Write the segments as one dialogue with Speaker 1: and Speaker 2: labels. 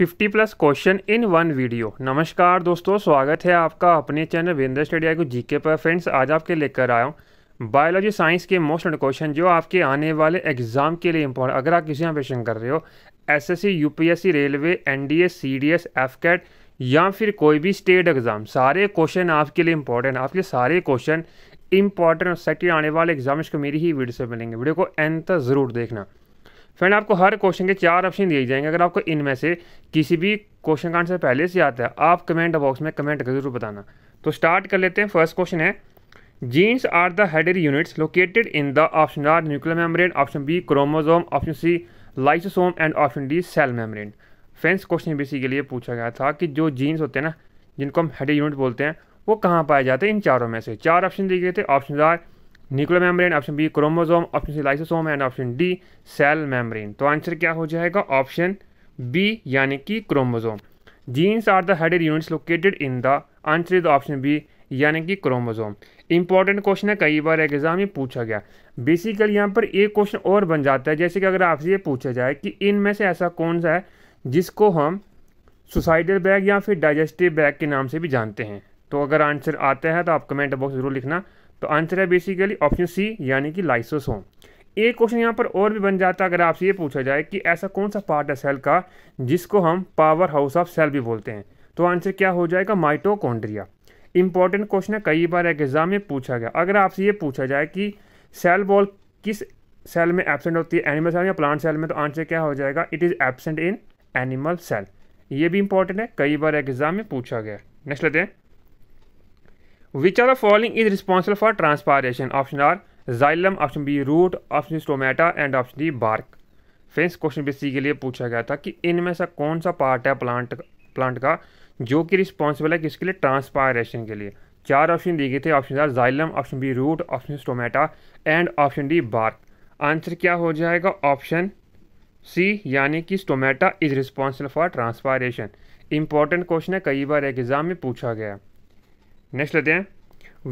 Speaker 1: 50 plus question in one video नमस्कार दोस्तों स्वागत है आपका अपने चैनल वेंद्र स्टडिया को जीके पर फ्रेंड्स आज आपके लेकर आया हूँ बायोलॉजी साइंस के मोस्ट क्वेश्चन जो आपके आने वाले एग्जाम के लिए इंपॉर्टेंट अगर आप किसी क्वेश्चन कर रहे हो SSC UPSC railway NDS CDS AFCAT या फिर कोई भी स्टेट एग्ज़ाम सारे क्वेश्चन आपके लिए इंपॉर्टेंट आपके सारे क्वेश्चन इंपॉर्टेंट सेक्टर आने वाले एग्जाम इसको मेरी ही वीडियो से मिलेंगे वीडियो को एंड तक ज़रूर देखना फ्रेंड आपको हर क्वेश्चन के चार ऑप्शन दिए जाएंगे अगर आपको इनमें से किसी भी क्वेश्चन का आंसर पहले से आता है आप कमेंट बॉक्स में कमेंट कर जरूर बताना तो स्टार्ट कर लेते हैं फर्स्ट क्वेश्चन है genes are the header units located in the option A nuclear membrane option B chromosome option C lysosome and option D cell membrane friends question BC के लिए पूछा गया था कि जो जीन्स होते हैं ना जिनको हम हेडर यूनिट बोलते हैं वो कहाँ पाए जाते हैं इन चारों में से चार ऑप्शन दिए गए थे option A nuclear membrane option B chromosome option C lysosome and option D cell membrane तो आंसर क्या हो जाएगा ऑप्शन बी यानी कि chromosome genes are the headed units located in the answer is option B यानी कि chromosome important question है कई बार एग्जाम में पूछा गया बेसिकली यहाँ पर एक क्वेश्चन और बन जाता है जैसे कि अगर आपसे ये पूछा जाए कि इनमें से ऐसा कौन सा है जिसको हम सुसाइडल बैग या फिर डाइजेस्टिव बैग के नाम से भी जानते हैं तो अगर आंसर आता है तो आप कमेंट बॉक्स ज़रूर लिखना तो आंसर है बेसिकली ऑप्शन सी यानी कि लाइसोसोम एक क्वेश्चन यहाँ पर और भी बन जाता है अगर आपसे ये पूछा जाए कि ऐसा कौन सा पार्ट है सेल का जिसको हम पावर हाउस ऑफ सेल भी बोलते हैं तो आंसर क्या हो जाएगा माइटोकॉन्ड्रिया इंपॉर्टेंट क्वेश्चन है कई बार एक एग्जाम में पूछा गया अगर आपसे ये पूछा जाए कि सेल बॉल किस सेल में एबसेंट होती है एनिमल सेल या प्लांट सेल में तो आंसर क्या हो जाएगा it is absent in animal cell ये भी इंपॉर्टेंट है कई बार एग्जाम में पूछा गया नेक्स्ट लेते हैं which are the following is responsible for transpiration? Option A xylem option B root option C and option D bark bark. Friends question B C के लिए पूछा गया था कि इनमें से कौन सा पार्ट है प्लांट प्लांट का जो कि रिस्पॉन्सिबल है किसके लिए ट्रांसपायरेशन के लिए चार ऑप्शन दिए गए थे option A xylem option B root option stomata and option D bark answer क्या हो जाएगा ऑप्शन सी यानी कि stomata is responsible for transpiration important question है कई बार एग्जाम में पूछा गया है नेक्स्ट लेते हैं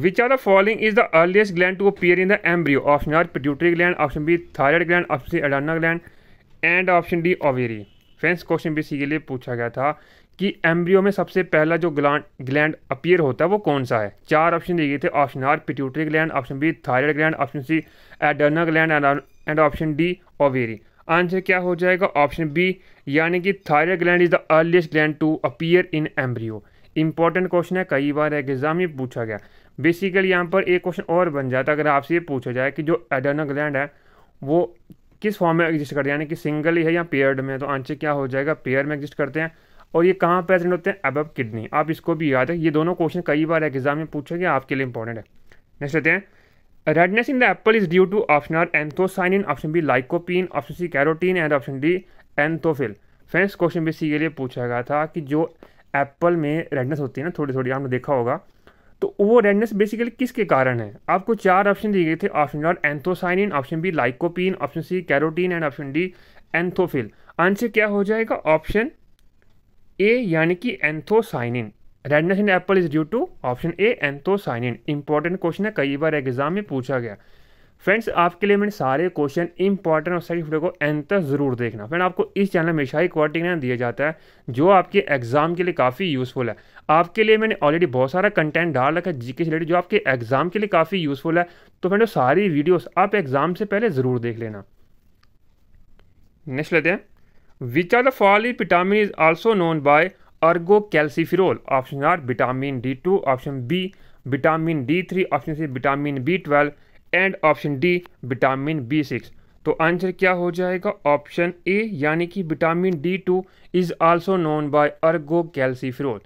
Speaker 1: which are the following is the earliest gland to appear in the embryo option A pituitary gland option B thyroid gland option C adrenal gland and option D ovary friends question भी इसी के लिए पूछा गया था कि embryo में सबसे पहला जो ग्लैंड ग्लैंड अपियर होता है वो कौन सा है चार ऑप्शन दिए गए थे option A pituitary gland option B thyroid gland option C adrenal gland and option D ovary answer क्या हो जाएगा ऑप्शन बी यानी कि thyroid gland is the earliest gland to appear in embryo important question है कई बार exam में पूछा गया बेसिकली यहाँ पर एक क्वेश्चन और बन जाता है अगर आपसे ये पूछा जाए कि जो एडर्ना ग्लैंड है वो किस फॉर्म में एग्जिस्ट करते हैं यानी कि सिंगल ही है या पेयर्ड में तो आंसर क्या हो जाएगा पेयर में एग्जिस्ट करते हैं और ये कहाँ प्रेजेंट होते हैं अबब किडनी आप इसको भी याद है ये दोनों क्वेश्चन कई बार एग्जाम में पूछे गए आपके लिए इंपॉर्टेंट है नेक्स्ट लेते हैं redness in the apple is due to option A anthocyanin option B lycopene option C carotene and option D anthophyll friends question basically पूछा गया था कि जो एप्पल में रेडनेस होती है ना थोड़ी थोड़ी आपने देखा होगा तो वो रेडनेस बेसिकली किसके कारण है आपको चार ऑप्शन दिए गए थे option dot anthocyanin option B lycopene option C carotene and option D anthophyll answer क्या हो जाएगा ऑप्शन ए यानी कि anthocyanin redness in apple is due to option A anthocyanin important question है कई बार एग्जाम में पूछा गया फ्रेंड्स आपके लिए मैंने सारे क्वेश्चन इंपॉर्टेंट और सारी वीडियो को एंड तक ज़रूर देखना फ्रेंड आपको इस चैनल में शाही क्वार्टिंग दिया जाता है जो आपके एग्जाम के लिए काफ़ी यूज़फुल है आपके लिए मैंने ऑलरेडी बहुत सारा कंटेंट डाल रखा है जीके से रिलेटेड जो आपके एग्जाम के लिए काफ़ी यूज़फुल है तो फ्रेंड सारी वीडियोज आप एग्जाम से पहले ज़रूर देख लेना नेक्स्ट लेते हैं which are the falling vitamin is also known by ergocalciferol option A vitamin D two option B vitamin D three option C vitamin B twelve and option D vitamin B six तो answer क्या हो जाएगा option A यानी कि vitamin D two is also known by ergocalciferol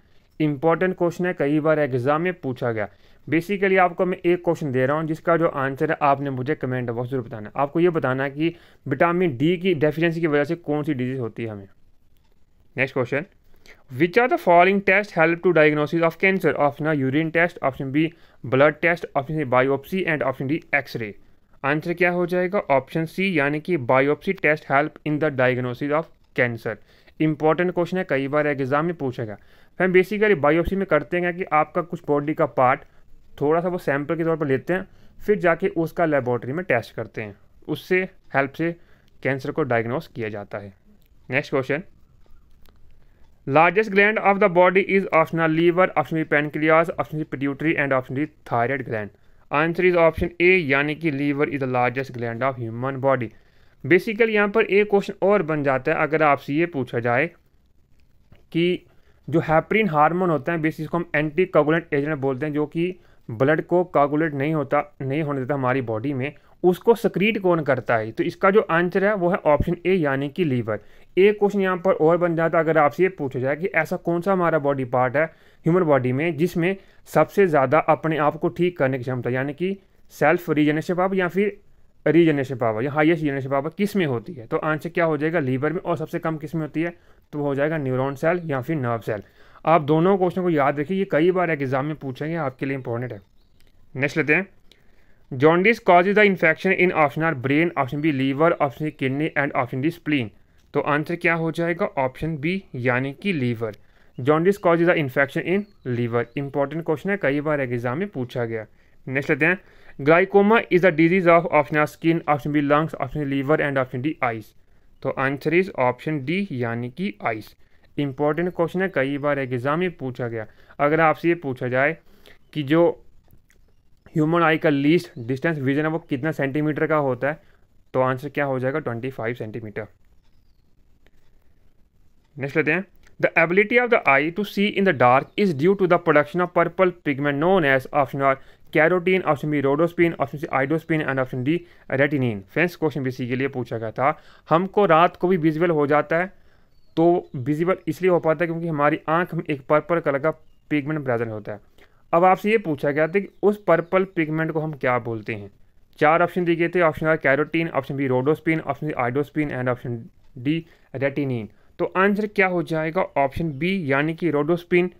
Speaker 1: important question है कई बार exam में पूछा गया बेसिकली आपको मैं एक क्वेश्चन दे रहा हूँ जिसका जो आंसर है आपने मुझे कमेंट बॉक्स जरूर बताना है आपको ये बताना है कि विटामिन डी की डेफिशिएंसी की वजह से कौन सी डिजीज़ होती है हमें next question which are the following test help to diagnosis of cancer option A urine test, option B blood test option C biopsy and option D x-ray answer क्या हो जाएगा ऑप्शन सी यानी कि biopsy test help in the diagnosis of cancer important question है कई बार exam में पूछेगा मैम बेसिकली बायोप्सी में करते हैं कि आपका कुछ बॉडी का पार्ट थोड़ा सा वो सैंपल के तौर पर लेते हैं फिर जाके उसका लेबॉर्ट्री में टेस्ट करते हैं उससे हेल्प से कैंसर को डायग्नोस किया जाता है next question largest gland of the body is option liver option B pancreas option C pituitary and option D thyroid gland answer is option A यानी कि liver is the largest gland of human body basically यहाँ पर एक question और बन जाता है अगर आपसे ये पूछा जाए कि जो हैप्रीन हार्मोन होता है बेसिस को हम एंटी कागुलेंट एजेंट बोलते हैं जो कि ब्लड को कागुलेट नहीं होता नहीं होने देता हमारी बॉडी में उसको सكريট કોણ کرتا હે તો ઇસકા જો આંતર્યા વો હે ઓપ્શન એ એટલે કે લીવર એક ક્વેશ્ચન યહાં પર ઓર બન જાતા હૈ અગર આપસે પૂછા જાય કે એસા કૌનસા હમારા બોડી પાર્ટ હે હ્યુમન બોડી મે જિસમે સબસે જ્યાદા અપને આપકો ઠીક karne કી ક્ષમતા યાની કી સેલ્ફ રીજેનેરેશન બાબ યા ફિર રીજેનેરેશન બાબ યહાં યે રીજેનેરેશન બાબ કિસમે હોતી હૈ તો આંતર્યા ક્યા હોજેગા લીવર મે ઓર સબસે કમ કિસમે હોતી હૈ તો વો હો જાયેગા ન્યુરોન સેલ યા ફિર નર્વ સેલ આપ દોનો ક્વેશ્ચન કો યાદ રખીએ યે કઈ બાર एग्जाम મે પૂછેંગે આપકે લિયે ઇમ્પોર્ટન્ટ હે નેક્સ્ટ લેતે હે jaundice cause the infection in option A brain option B liver option C kidney and option D spleen तो आंसर क्या हो जाएगा ऑप्शन बी यानी कि liver jaundice cause the infection in liver important question है कई बार एग्जाम में पूछा गया नेक्स्ट लेते हैं glaucoma is the disease of option A skin option B lungs option liver and option D eyes तो आंसर इज ऑप्शन डी यानी कि आइस इंपॉर्टेंट क्वेश्चन है कई बार एग्जाम में पूछा गया अगर आपसे ये पूछा जाए कि जो ह्यूमन आई का लीस्ट डिस्टेंस विजन है वो कितना सेंटीमीटर का होता है तो आंसर क्या हो जाएगा ट्वेंटी फाइव सेंटीमीटर नेक्स्ट लेते हैं the ability of the eye to see in the dark is due to the production of purple pigment known as option A carotene option B rhodopsin option C iodopsin and option D retinene friends question B C के लिए पूछा गया था हमको रात को भी visible हो जाता है तो विजिबल इसलिए हो पाता है क्योंकि हमारी आंख में एक पर्पल कलर का पिगमेंट प्रेजेंट होता है अब आपसे ये पूछा गया था कि उस पर्पल पिगमेंट को हम क्या बोलते हैं चार ऑप्शन दिए गए थे option A carotene option B rhodopsin option C iodopsin and option D retinene तो आंसर क्या हो जाएगा ऑप्शन बी यानी कि rhodopsin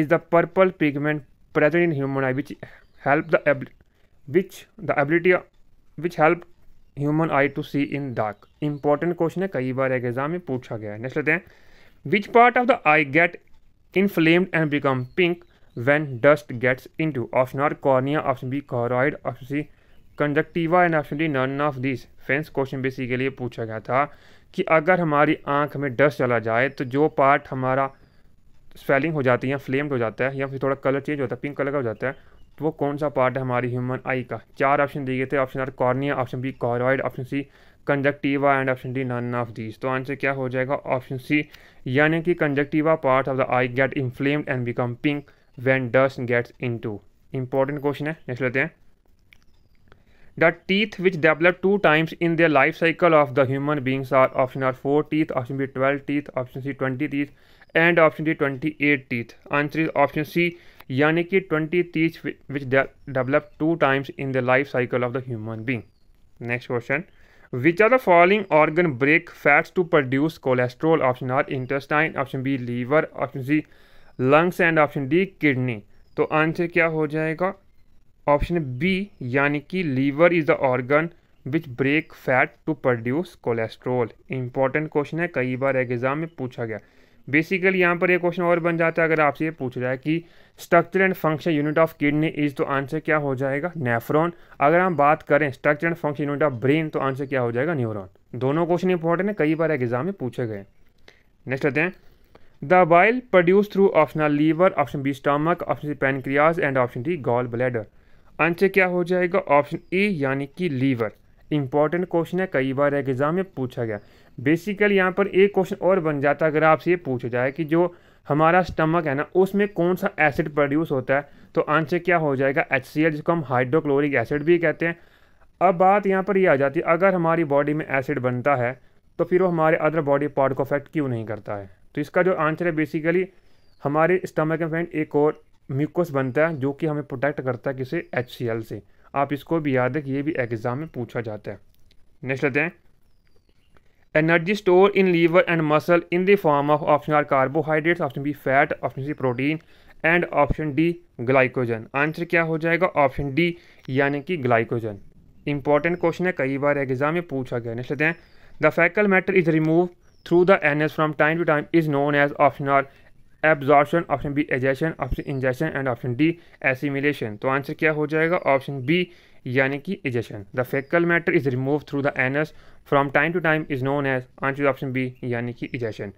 Speaker 1: is the purple pigment present in human eye which help the which the ability which help human eye to see in dark important question है कई बार एक exam में पूछा गया है नेक्स्ट लेते हैं which part of the eye get inflamed and become pink when dust gets into. Option A cornea, option B choroid, option C conjunctiva and option D none of this friends question C के लिए पूछा गया था कि अगर हमारी आँख में डस्ट चला जाए तो जो पार्ट हमारा स्वेलिंग हो जाती है या फ्लेम्ड हो जाता है या फिर थोड़ा कलर चेंज होता है पिंक कलर का हो जाता है तो वो कौन सा पार्ट है हमारी ह्यूमन आई का चार ऑप्शन दिए गए थे option A cornea option B choroid option C conjunctiva and option D none of these तो आंसर क्या हो जाएगा ऑप्शन सी यानी कि conjunctiva part of the eye get inflamed and become pink when dust gets into important question है next लेते हैं the teeth which develop two times in the life cycle of the human beings are option A four teeth option B twelve teeth option C twenty teeth and option D twenty eight teeth answer is option C यानी कि twenty teeth which develop two times in the life cycle of the human being next question which are the following organ break fats to produce cholesterol option r intestine option b liver option c lungs and option D kidney तो answer क्या हो जाएगा option B यानी कि liver is the organ which break fat to produce cholesterol important question है कई बार exam में पूछा गया बेसिकली यहाँ पर ये क्वेश्चन और बन जाता है अगर आपसे ये पूछ रहा है कि structure and function unit of kidney is तो आंसर क्या हो जाएगा नेफ्रॉन अगर हम बात करें structure and function unit of brain तो आंसर क्या हो जाएगा न्यूरॉन दोनों क्वेश्चन इंपॉर्टेंट है कई बार एग्जाम में पूछे गए नेक्स्ट आते हैं The bile produced through optional liver, option B stomach, option C pancreas and option D gall answer क्या हो जाएगा ऑप्शन ए यानी कि लीवर इंपॉर्टेंट क्वेश्चन है कई बार एग्जाम में पूछा गया बेसिकली यहाँ पर एक क्वेश्चन और बन जाता अगर आपसे ये पूछा जाए कि जो हमारा स्टमक है ना उसमें कौन सा एसिड प्रोड्यूस होता है तो आंसर क्या हो जाएगा एच जिसको हम हाइड्रोक्लोरिक एसिड भी कहते हैं अब बात यहाँ पर ये यह आ जाती है अगर हमारी बॉडी में एसिड बनता है तो फिर वो हमारे अदर बॉडी पार्ट को अफेक्ट क्यों नहीं करता है तो इसका जो आंसर है बेसिकली हमारे स्टमक में फ्रेंड एक और म्यूकोस बनता है जो कि हमें प्रोटेक्ट करता है किसे एच से आप इसको भी याद कि ये भी एग्ज़ाम में पूछा जाता है नेक्स्ट लेते हैं energy store in liver and muscle in the form of option R carbohydrates option B fat option C protein and option D glycogen answer क्या हो जाएगा ऑप्शन डी यानी कि ग्लाइकोजन इंपॉर्टेंट क्वेश्चन है कई बार एग्जाम में पूछा गया नेक्स्ट लेते हैं the faecal matter is remove through the anus from time to time is known as option R absorption option B egestion option ingestion and option D assimilation तो answer क्या हो जाएगा ऑप्शन बी यानी कि egestion the faecal matter is remove through the anus from time to time is known as answer option B यानी कि एजेशन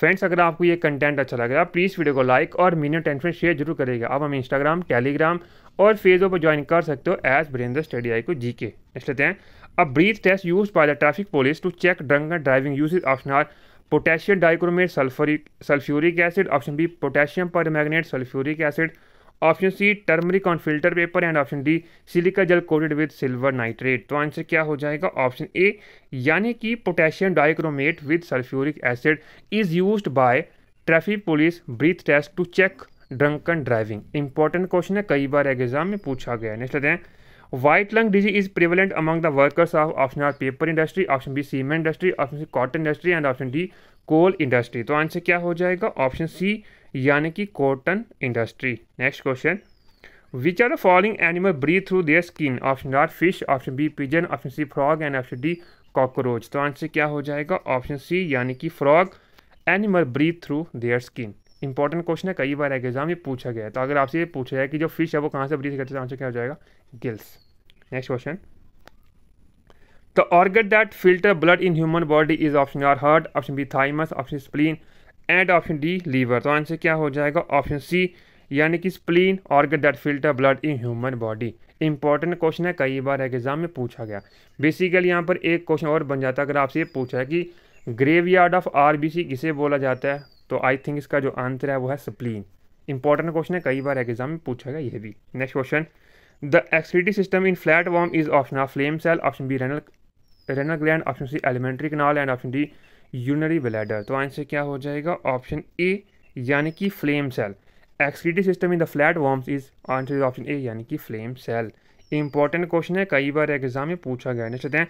Speaker 1: friends अगर आपको ये कंटेंट अच्छा लग रहा है प्लीज़ वीडियो को लाइक और मीनियम टेन फ्रेंड शेयर जरूर करेगा आप हमें इंस्टाग्राम टेलीग्राम और फेसबुक पर ज्वाइन कर सकते हो एज ब्रेंद्र स्टडी आई को जी के नेक्स्ट लेते हैं A breath test used by the traffic police to check drunken driving uses option R potassium dichromate sulfuric, sulfuric acid, option B potassium permanganate sulfuric acid, option C turmeric on filter paper and option D silica gel coated with silver nitrate तो answer क्या हो जाएगा option A यानी कि potassium dichromate with sulphuric acid is use by traffic police breath test to check drunken driving important question है कई बार exam में पूछा गया है नेक्स्ट लेते हैं white lung disease is prevalent among the workers of option R paper industry option B cement industry option C cotton industry and option D coal industry तो आंसर क्या हो जाएगा ऑप्शन सी यानी कि cotton industry next question which are the following animal breathe through their skin option R fish option B pigeon option C frog and option D cockroach तो answer क्या हो जाएगा ऑप्शन सी यानी कि frog animal breathe through their skin important question है कई बार exam में पूछा गया है तो अगर आपसे ये पूछा जाए कि जो फिश है वो कहाँ से ब्रीथ करते हैं आंसर तो क्या हो जाएगा gills next question the organ that filter blood in human body is option R heart option B thymus option spleen and option D liver तो आंसर क्या हो जाएगा ऑप्शन सी यानी कि spleen organ that filter blood in human body important question है कई बार exam में पूछा गया बेसिकली यहाँ पर एक क्वेश्चन और बन जाता है अगर आपसे ये पूछा है कि ग्रेवयार्ड ऑफ सी किसे बोला जाता है तो आई थिंक इसका जो आंसर है वो है स्प्लीन इंपॉर्टेंट क्वेश्चन है कई बार एग्जाम में पूछा गया ये भी next question the excretory system in flatworm is option of flame cell option B renal renal gland option C alimentary canal and option D urinary bladder तो answer क्या हो जाएगा ऑप्शन ए यानी कि flame cell excretory system in the flatworms is answer is option A यानी कि flame cell important question है कई बार एग्जाम में पूछा गया है नेक्स्ट हैं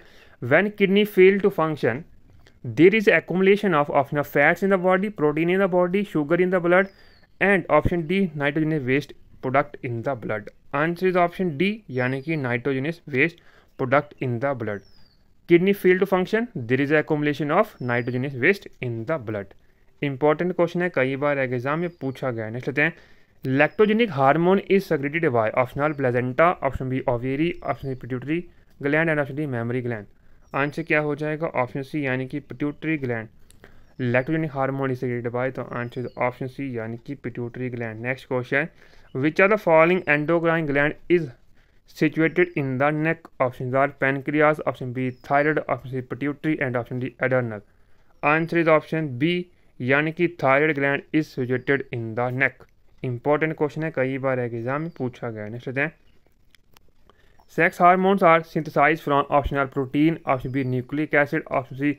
Speaker 1: when kidney fail to function there is accumulation of option fats in the body protein in the body sugar in the the and option D d waste product in the blood answer is option D यानी कि nitrogenous waste product in the blood kidney fail to function there is accumulation of nitrogenous waste in the blood important question है कई बार exam में पूछा गया next लेते हैं lactogenic hormone is secreted by optional placenta option B ovary option C pituitary gland and option D mammary gland answer क्या हो जाएगा ऑप्शन सी यानी कि pituitary gland lactogenic hormone is related by तो आंसर इज ऑप्शन सी यानी कि pituitary gland next question which are the following endocrine gland is situated in the neck option R pancreas option B thyroid option C pituitary and option D adrenal answer is option B यानी कि thyroid gland is situated in the neck important question है कई बार exam में पूछा गया next हैं Sex hormones are synthesized from option A protein, option B nucleic acid, option C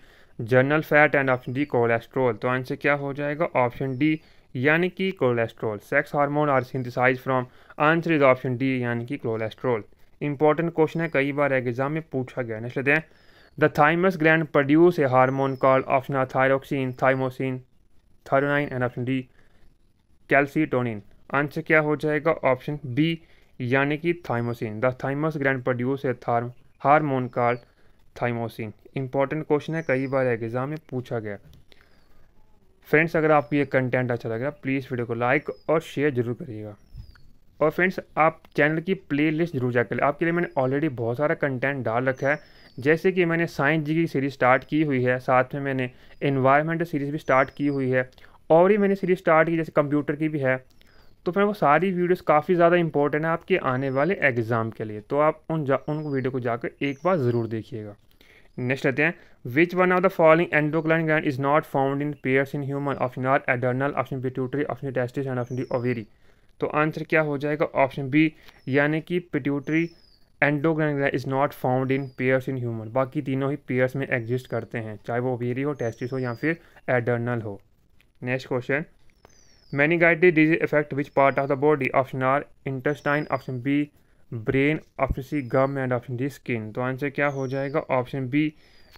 Speaker 1: journal fat and option D cholesterol तो answer क्या हो जाएगा ऑप्शन डी यानी कि cholesterol sex hormone are synthesise from answer is option D यानी कि cholesterol important question है कई बार एग्जाम में पूछा गया नेक्स्ट लेते हैं the thymus gland produce a hormone call option R thyroxine thymosin thyronine and option D calcitonin answer क्या हो जाएगा ऑप्शन बी यानी कि thymosin the thymus gland produce a थार्म hormone called thymosin important question है कई बार एग्जाम में पूछा गया फ्रेंड्स अगर आपको ये कंटेंट अच्छा लगेगा प्लीज़ वीडियो को लाइक और शेयर जरूर करिएगा और फ्रेंड्स आप चैनल की प्लेलिस्ट जरूर चेक ले आपके लिए मैंने ऑलरेडी बहुत सारा कंटेंट डाल रखा है जैसे कि मैंने साइंस जी की सीरीज़ स्टार्ट की हुई है साथ में मैंने इन्वायरमेंट सीरीज़ भी स्टार्ट की हुई है और ही मैंने सीरीज़ स्टार्ट की जैसे कंप्यूटर की भी है तो फिर वो सारी वीडियोस काफ़ी ज़्यादा इंपॉर्टेंट है आपके आने वाले एग्ज़ाम के लिए तो आप उन जा उन वीडियो को जाकर एक बार ज़रूर देखिएगा नेक्स्ट रहते हैं which one of the following endocrine gland is not found in pairs in human option R adrenal option pituitary option testis and option D ovary तो आंसर क्या हो जाएगा ऑप्शन बी यानी कि pituitary endocrine gland is not found in pairs in human बाकी तीनों ही pairs में exist करते हैं चाहे वो ओवेरी हो टेस्टिस हो या फिर एडर्नल हो next question meningitis disease affect which part of the body option r intestine option b brain option C gum and option D skin तो आंसर क्या हो जाएगा ऑप्शन बी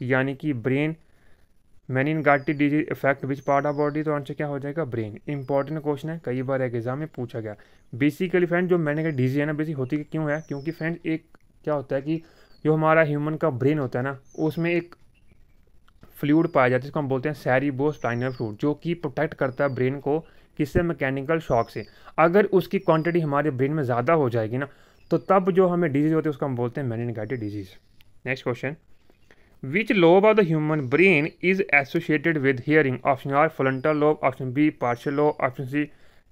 Speaker 1: यानी कि brain meningitis disease affect which part of body तो answer क्या हो जाएगा ब्रेन इंपॉर्टेंट क्वेश्चन है कई बार एक एग्जाम में पूछा गया बेसिकली फ्रेंड जो मैनिगा डिजीज है ना बेसिक होती है क्यों है क्योंकि फ्रेंड एक क्या होता है कि जो हमारा ह्यूमन का ब्रेन होता है ना उसमें एक फ्लूड पाया जाता है जिसको हम बोलते हैं सैरी बोस फ्लूड जो कि प्रोटेक्ट करता है ब्रेन को किससे मैकेनिकल शॉक से अगर उसकी क्वांटिटी हमारे ब्रेन में ज़्यादा हो जाएगी ना तो तब जो हमें डिजीज़ होती है उसको हम बोलते हैं meningitis disease next question which lobe of the human brain is associated with hearing option R frontal lobe option B parietal lobe option C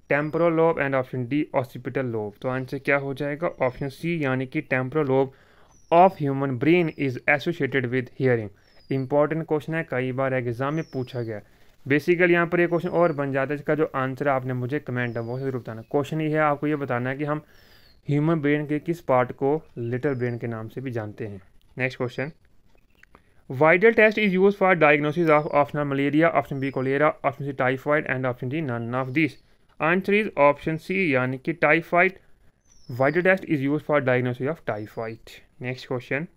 Speaker 1: temporal lobe and option D occipital lobe तो answer क्या हो जाएगा option C यानी कि temporal lobe of human brain is associated with hearing important question है कई बार exam में पूछा गया है बेसिकली यहाँ पर ये क्वेश्चन और बन जाता है इसका जो आंसर आपने मुझे कमेंट बॉक्स में जरूर बताना क्वेश्चन ये है आपको ये बताना है कि हम ह्यूमन ब्रेन के किस पार्ट को लिटल ब्रेन के नाम से भी जानते हैं next question Widal test is use for diagnosis of option malaria option B cholera option C typhoid and option D none of this answer is option C यानी कि typhoid Widal test is use for diagnosis of typhoid next question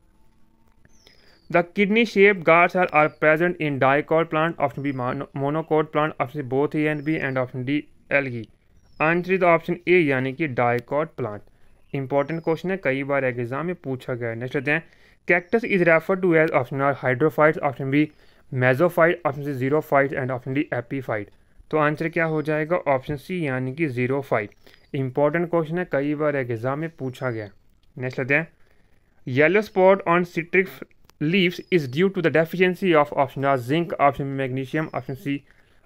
Speaker 1: the kidney shape guards are are present in dicot plant option B mono, plant option both C, एंड A and B, and e. option answer is option A यानी कि dicot plant important question है कई बार exam में पूछा गया next लेते हैं cactus is refer to as option R hydrophyte option B mesophyte option C xerophyte and option D epiphyte तो आंसर क्या हो जाएगा ऑप्शन सी यानी कि जीरो फाइट इंपॉर्टेंट क्वेश्चन है कई बार एग्जाम में पूछा गया नेक्स्ट लेते हैं yellow spot on citric leaves is due to the deficiency of option A zinc, option B magnesium, option C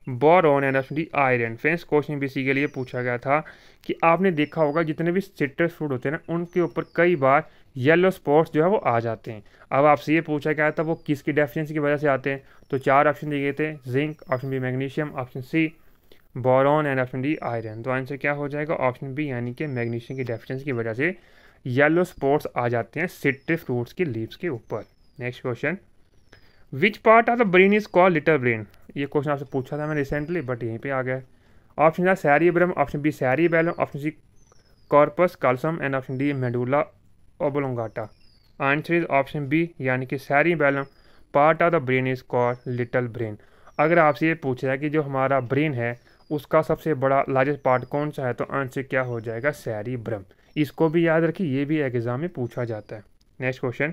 Speaker 1: boron and option D iron Friends, question BC के लिए पूछा गया था कि आपने देखा होगा जितने भी citrus फ्रूट होते हैं ना उनके ऊपर कई बार येलो स्पॉट्स जो है वो आ जाते हैं अब आपसे ये पूछा गया था वो किसकी डेफिशिएंसी की वजह से आते हैं तो चार ऑप्शन दिए गए थे zinc option B magnesium option C boron and option D iron तो आंसर क्या हो जाएगा ऑप्शन बी यानी कि मैग्नीशियम की डेफिशिएंसी की वजह से येलो स्पॉट्स आ जाते हैं सिट्रस फ्रूट्स की लीव्स के ऊपर next question which part of the brain is call little brain ये क्वेश्चन आपसे पूछा था मैं रिसेंटली बट यहीं पे आ गया ऑप्शन था सैरी ब्रम option B cerebellum option C corpus callosum and option D medulla oblongata answer is option B यानी कि cerebellum part of the brain is called little brain अगर आपसे ये पूछा है कि जो हमारा ब्रेन है उसका सबसे बड़ा लार्जेस्ट पार्ट कौन सा है तो आंसर क्या हो जाएगा सैरी ब्रम इसको भी याद रखिए ये भी एग्जाम में पूछा जाता है next question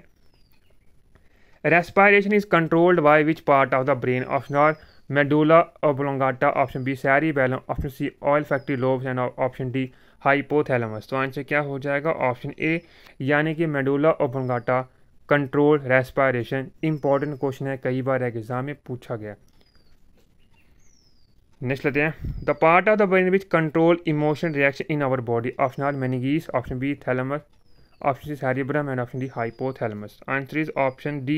Speaker 1: is controlled by which part of the brain option R r oblongata option B cerebellum option C olfactory lobe and option D hypothalamus तो आंसर क्या हो जाएगा ऑप्शन ए यानी कि medulla oblongata control respiration important question है कई बार exam में पूछा गया नेक्स्ट लेते हैं the part of the brain which control emotion reaction in our body option R meninges option B thalamus option C cerebrum and option D hypothalamus answer is option D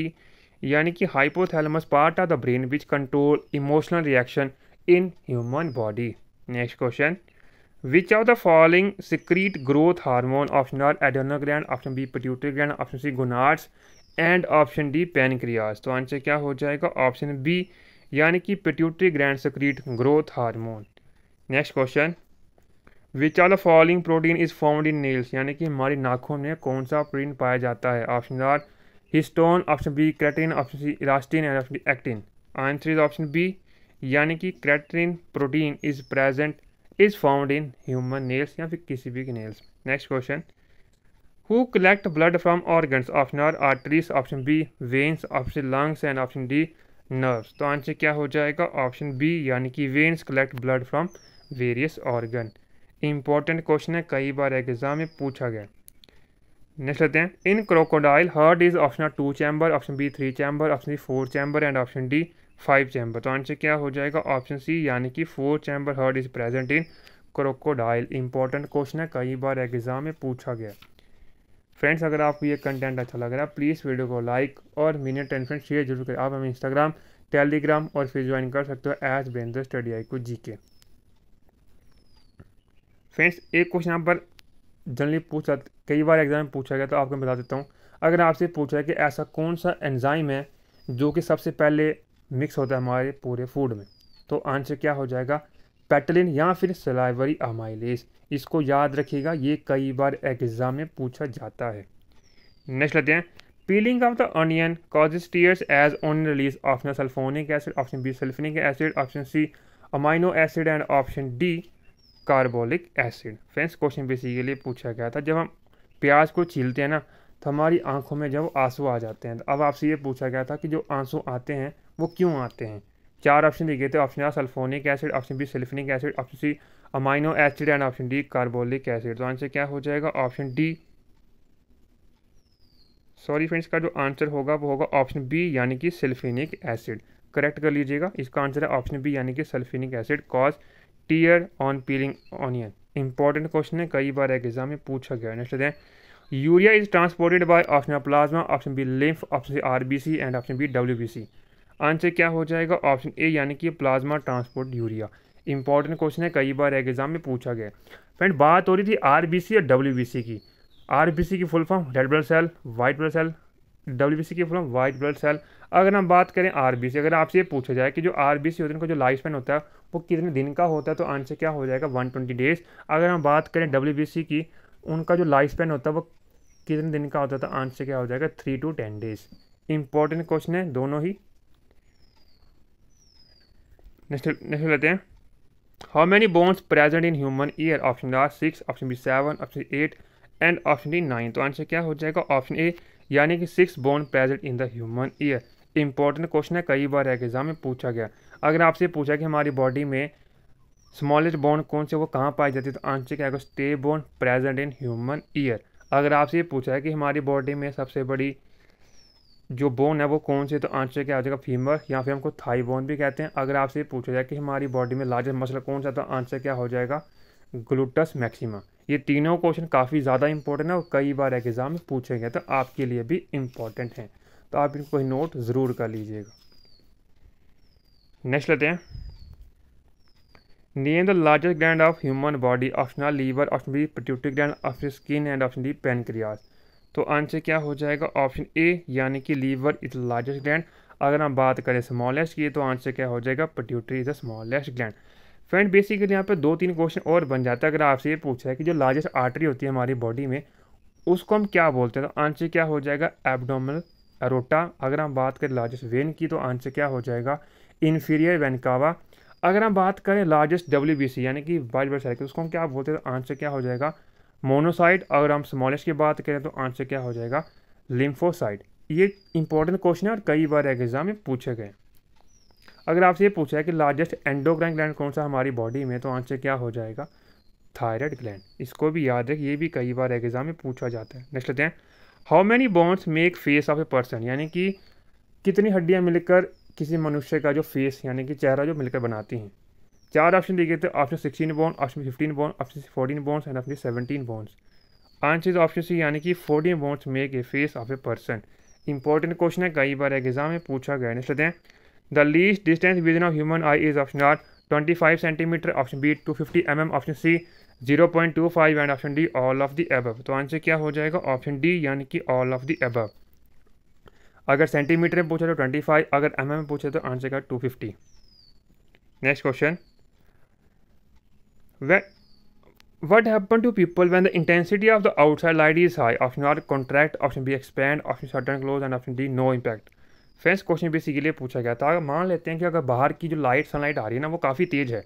Speaker 1: यानी कि hypothalamus part of the brain which control emotional reaction in human body next question which of the following secrete growth hormone option R adrenal gland option B pituitary option C gonads and option D pancreas तो answer क्या हो जाएगा option B यानी कि pituitary gland secrete growth hormone next question which are the following protein is formed in nails यानी कि हमारी नाखों में कौन सा प्रोटीन पाया जाता है option A histone option B keratin option C elastin and option actin answer is option B यानी कि keratin protein is present is found in human nails या फिर किसी भी nails next question who collect blood from organs option A arteries option B veins option lungs and option D nerves तो answer क्या हो जाएगा ऑप्शन बी यानी कि veins collect blood from various organ important question है कई बार exam में पूछा गया नेक्स्ट लेते हैं in crocodile heart is option two chamber option B three chamber option C four chamber and option D five chamber तो आंसर क्या हो जाएगा ऑप्शन सी यानी कि four chamber heart is present in crocodile important question है कई बार exam में पूछा गया फ्रेंड्स अगर आपको ये कंटेंट अच्छा लग रहा है प्लीज़ वीडियो को लाइक और मिनट एंड फ्रेंड शेयर जरूर करें आप हमें इंस्टाग्राम टेलीग्राम और फिर ज्वाइन कर सकते हो एज बेंदर स्टडी आई को जी के फ्रेंड्स एक क्वेश्चन यहाँ पर जनरली पूछा कई बार एग्जाम में पूछा गया तो आपको मैं बता देता हूँ अगर आपसे पूछा है कि ऐसा कौन सा एंजाइम है जो कि सबसे पहले मिक्स होता है हमारे पूरे फूड में तो आंसर क्या हो जाएगा पेटलिन या फिर सलाइवरी अमाइलेस इसको याद रखिएगा ये कई बार एग्जाम में पूछा जाता है नेक्स्ट लेते हैं peeling off the onion causes tears as on release option sulphonic acid option B sulphinic acid option C amino acid and option D carbolic acid friends question basically पूछा गया था जब हम प्याज को छीलते हैं ना तो हमारी आंखों में जब आंसू आ जाते हैं तो अब आपसे ये पूछा गया था कि जो आंसू आते हैं वो क्यों आते हैं चार ऑप्शन दिए गए थे option A sulphonic acid option B sulphinic acid option C amino acid and option D carbolic acid तो आंसर क्या हो जाएगा ऑप्शन डी सॉरी फ्रेंड्स का जो आंसर होगा वो होगा ऑप्शन बी यानी कि सल्फिनिक एसिड करेक्ट कर लीजिएगा इसका आंसर है ऑप्शन बी यानी कि sulphinic acid cause tear on peeling onion important question है कई बार एग्जाम में पूछा गया नेक्स्ट दें urea is transported by option plasma option B lymph option C RBC and option B W answer क्या हो जाएगा ऑप्शन ए यानी कि plasma transport urea important question है कई बार एग्जाम में पूछा गया फ्रेंड बात हो रही थी आर और डब्ल्यू की आर की full form red blood cell white blood cell W B C की full form white blood cell अगर हम बात करें आर अगर आपसे ये पूछा जाए कि जो आर बी सी होता है उनका जो लाइफ स्पेन होता है वो कितने दिन का होता है तो आंसर क्या हो जाएगा 120 डेज अगर हम बात करें डब्ल्यू की उनका जो लाइफ स्पेन होता है वो कितने दिन का होता है तो आंसर क्या हो जाएगा three two ten days important question है दोनों ही नेक्स्ट नेक्स्ट लेते हैं how many bones present in human ear option A six option B seven option eight and option D nine तो आंसर क्या हो जाएगा ऑप्शन ए यानी कि six bone present in the human ear important question है कई बार exam में पूछा गया अगर आपसे पूछा कि हमारी बॉडी में स्मॉलेस्ट बोन कौन से वो कहाँ पाई जाती है तो आंसर क्या होगा stay bone present in human ear अगर आपसे ये पूछा है कि हमारी बॉडी में सबसे बड़ी जो बोन है वो कौन सी तो आंसर क्या आ जाएगा फीमर या फिर हमको थाई बोन भी कहते हैं अगर आपसे ये पूछा जाए कि हमारी बॉडी में लार्जेस्ट मसल कौन सा तो आंसर क्या हो जाएगा ग्लूटस मैक्सिमा ये तीनों क्वेश्चन काफ़ी ज़्यादा इंपॉर्टेंट है और कई बार एग्जाम में पूछे गए तो आपके लिए भी इम्पॉर्टेंट हैं तो आप इनको नोट ज़रूर कर लीजिएगा नेक्स्ट लेते हैं name the largest gland of human body option liver option B pituitary gland option skin and option D pancreas तो आंसर क्या हो जाएगा ऑप्शन ए यानी कि लीवर इज लार्जेस्ट ग्लैंड अगर हम बात करें स्मॉलेस्ट की तो आंसर क्या हो जाएगा pituitary is the smallest gland friend basically यहाँ पर दो तीन क्वेश्चन और बन जाता है अगर आपसे ये पूछा है कि जो लार्जेस्ट आर्टरी होती है हमारी बॉडी में उसको हम क्या बोलते हैं तो आंसर क्या हो जाएगा एबडोमल रोटा अगर हम बात करें लार्जेस्ट वेन की तो आंसर क्या हो जाएगा इन्फीरियर वेनकावा अगर हम बात करें लार्जेस्ट डब्ल्यू यानी कि वाइट ब्लड सेल उसको हम क्या बोलते हैं तो आंसर क्या हो जाएगा मोनोसाइड अगर हम स्मॉलेस्ट की बात करें तो आंसर क्या हो जाएगा लिम्फोसाइड ये इंपॉर्टेंट क्वेश्चन है और कई बार एग्जाम में पूछे गए अगर आपसे ये पूछा है कि लार्जेस्ट एंडोक्राइन ग्लैंड कौन सा हमारी बॉडी में तो आंसर क्या हो जाएगा थायराइड ग्लैंड इसको भी याद रख ये भी कई बार एग्जाम में पूछा जाता है नेक्स्ट लेते हैं how many bones make face of a person यानी कि कितनी हड्डियाँ मिलकर किसी मनुष्य का जो फेस यानी कि चेहरा जो मिलकर बनाती हैं चार ऑप्शन दिए गए थे option sixteen bone option fifteen bone option fourteen bones and option seventeen bones answer is option C यानी कि fourteen bones make a face of a person important question है कई बार एग्जाम में पूछा गया नेक्स्ट हैं the least distance vision of human eye is option A twenty five centimetre option B two fifty M M option C zero point two five and option D all of the above तो answer क्या हो जाएगा option D यानी कि all of the above अगर centimetre में पूछे तो ट्वेंटी फाइव अगर एम में पूछे तो आंसर का two fifty next question what happen to people when the intensity of the outside light is A contract option B expand option expand close and option D no impact d question भी इसी question लिए पूछा गया था मान लेते हैं कि अगर बाहर की जो लाइट सनलाइट आ रही है ना वो काफ़ी तेज़ है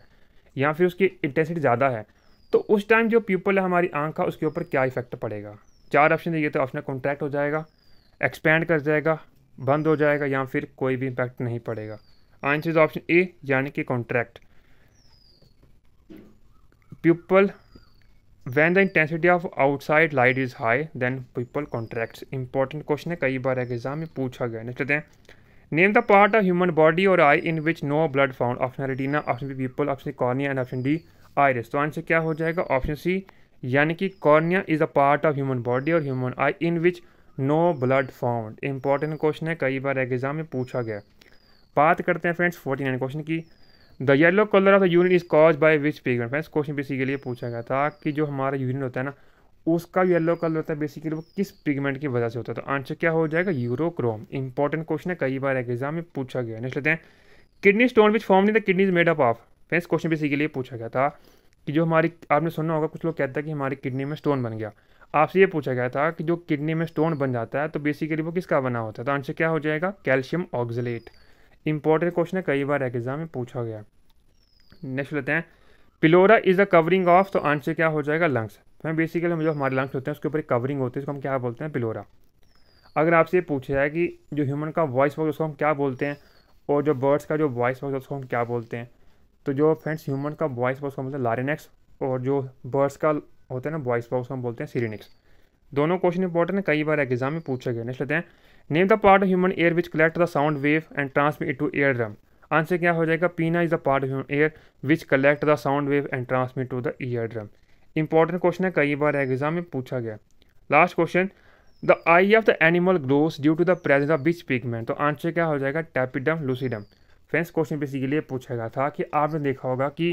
Speaker 1: या फिर उसकी इंटेंसिटी ज़्यादा है तो उस टाइम जो पीपल है हमारी आंख का उसके ऊपर क्या इफेक्ट पड़ेगा चार ऑप्शन दिए तो ऑप्शन कॉन्ट्रैक्ट हो जाएगा एक्सपेंड कर जाएगा बंद हो जाएगा या फिर कोई भी इम्पैक्ट नहीं पड़ेगा आंसर इज ऑप्शन ए यानी कि contract pupil when the intensity of outside light is high then pupil contract important question है कई बार एग्जाम में पूछा गया नेक्स्ट दें हैं name the part of human body और eye in which no blood found option retina option B pupil option cornea and option D iris तो आंसर क्या हो जाएगा ऑप्शन सी यानी कि cornea is a part of human body और human eye in which no blood found important question है कई बार एग्जाम में पूछा गया बात करते हैं फ्रेंड्स फोर्टी नाइन क्वेश्चन की the yellow colour of the urine is cause by which pigment friends question basically के लिए पूछा गया था कि जो हमारा यूरिन होता है ना उसका येलो कलर होता है बेसिकली वो किस पिगमेंट की वजह से होता है तो आंसर क्या हो जाएगा यूरोक्रोम इंपॉर्टेंट क्वेश्चन है कई बार एग्जाम में पूछा गया नेक्स्ट लेते हैं किडनी स्टोन विच फॉर्म नहीं the kidney is made up of friends question भी इसी के लिए पूछा गया था कि जो हमारी आपने सुना होगा कुछ लोग कहते हैं कि हमारी किडनी में स्टोन बन गया आपसे ये पूछा गया था कि जो किडनी में स्टोन बन जाता है तो बेसिकली वो किसका बना होता है तो आंसर क्या हो जाएगा कैल्शियम ऑक्जिलेट इंपॉर्टेंट क्वेश्चन है कई बार एग्जाम में पूछा गया नेक्स्ट लेते हैं pleura is the covering of तो आंसर क्या हो जाएगा लंग्स मैं बेसिकली हम जो हमारे लंग्स होते हैं उसके ऊपर कवरिंग होती है उसको हम क्या बोलते हैं पिलोरा अगर आपसे ये पूछा जाए कि जो ह्यूमन का वॉइस वॉक उसको हम क्या बोलते हैं और जो बर्ड्स का जो वॉइस वॉक उसको हम क्या बोलते हैं तो जो फ्रेंड्स ह्यूमन का वॉइस बॉक्स हम बोलते हैं लारिनेक्स और जो बर्ड्स का होता है ना वॉइस बॉक्स हम बोलते हैं सीरीनिक्स दोनों क्वेश्चन इंपॉर्टेंट है कई बार एग्जाम में पूछे गए नेक्स्ट लेते हैं name the part of human ear which collect the sound wave and transmit it to ear drum answer क्या हो जाएगा pinna is the part of human ear which collect the sound wave and transmit to the ear drum important question है कई बार exam में पूछा गया last question the eye of the animal glows due to the presence of which pigment तो answer क्या हो जाएगा tapetum lucidum friends question basically पूछा गया था कि आपने देखा होगा कि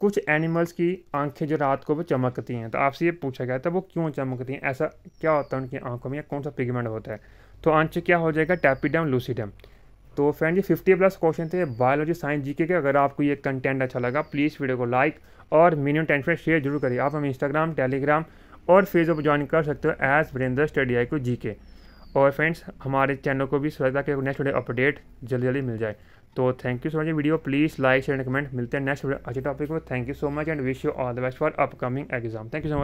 Speaker 1: कुछ एनिमल्स की आंखें जो रात को वो चमकती हैं तो आपसे ये पूछा गया था वो क्यों चमकती हैं ऐसा क्या होता है उनकी आंखों में या कौन सा पिगमेंट होता है तो आंसर क्या हो जाएगा टैपीडम लूसीडम तो फ्रेंड ये फिफ्टी प्लस क्वेश्चन थे बायोलॉजी साइंस जीके के अगर आपको ये कंटेंट अच्छा लगा प्लीज़ वीडियो को लाइक और मिनिमम टेंट पर शेयर जरूर करिए आप हम इंस्टाग्राम टेलीग्राम और फेसबुक पर ज्वाइन कर सकते हो एज वीरेंद्र स्टडी आई को जी के और फ्रेंड्स हमारे चैनल को भी सोचा कि नेक्स्ट वीडियो अपडेट जल्दी जल्दी मिल जाए तो thank you so much video please like share and comment मिलते हैं नेक्स्ट अच्छे टॉपिक में thank you so much and wish you all the best for upcoming exam thank you so much